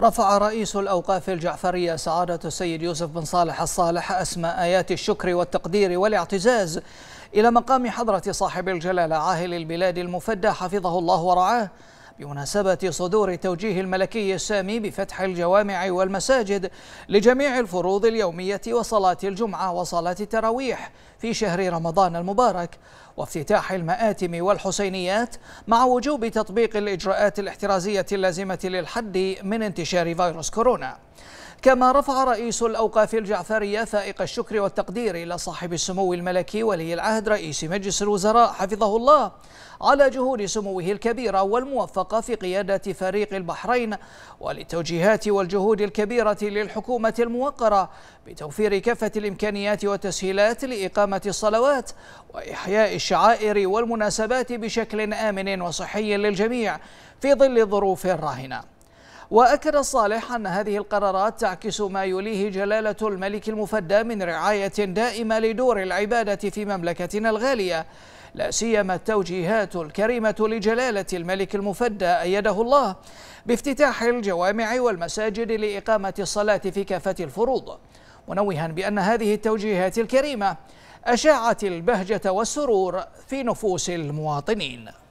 رفع رئيس الأوقاف الجعفرية سعادة السيد يوسف بن صالح الصالح أسماء آيات الشكر والتقدير والاعتزاز إلى مقام حضرة صاحب الجلالة عاهل البلاد المفدى حفظه الله ورعاه بمناسبة صدور التوجيه الملكي السامي بفتح الجوامع والمساجد لجميع الفروض اليومية وصلاة الجمعة وصلاة التراويح في شهر رمضان المبارك وافتتاح المآتم والحسينيات مع وجوب تطبيق الإجراءات الاحترازية اللازمة للحد من انتشار فيروس كورونا كما رفع رئيس الأوقاف الجعفرية فائق الشكر والتقدير إلى صاحب السمو الملكي ولي العهد رئيس مجلس الوزراء حفظه الله على جهود سموه الكبيرة والموفقة في قيادة فريق البحرين وللتوجيهات والجهود الكبيرة للحكومة الموقرة بتوفير كافة الإمكانيات والتسهيلات لإقامة الصلوات وإحياء الشعائر والمناسبات بشكل آمن وصحي للجميع في ظل الظروف الراهنة وأكد صالح أن هذه القرارات تعكس ما يليه جلالة الملك المفدى من رعاية دائمة لدور العبادة في مملكتنا الغالية لا سيما التوجيهات الكريمة لجلالة الملك المفدى أيده الله بافتتاح الجوامع والمساجد لإقامة الصلاة في كافة الفروض منوها بأن هذه التوجيهات الكريمة أشاعت البهجة والسرور في نفوس المواطنين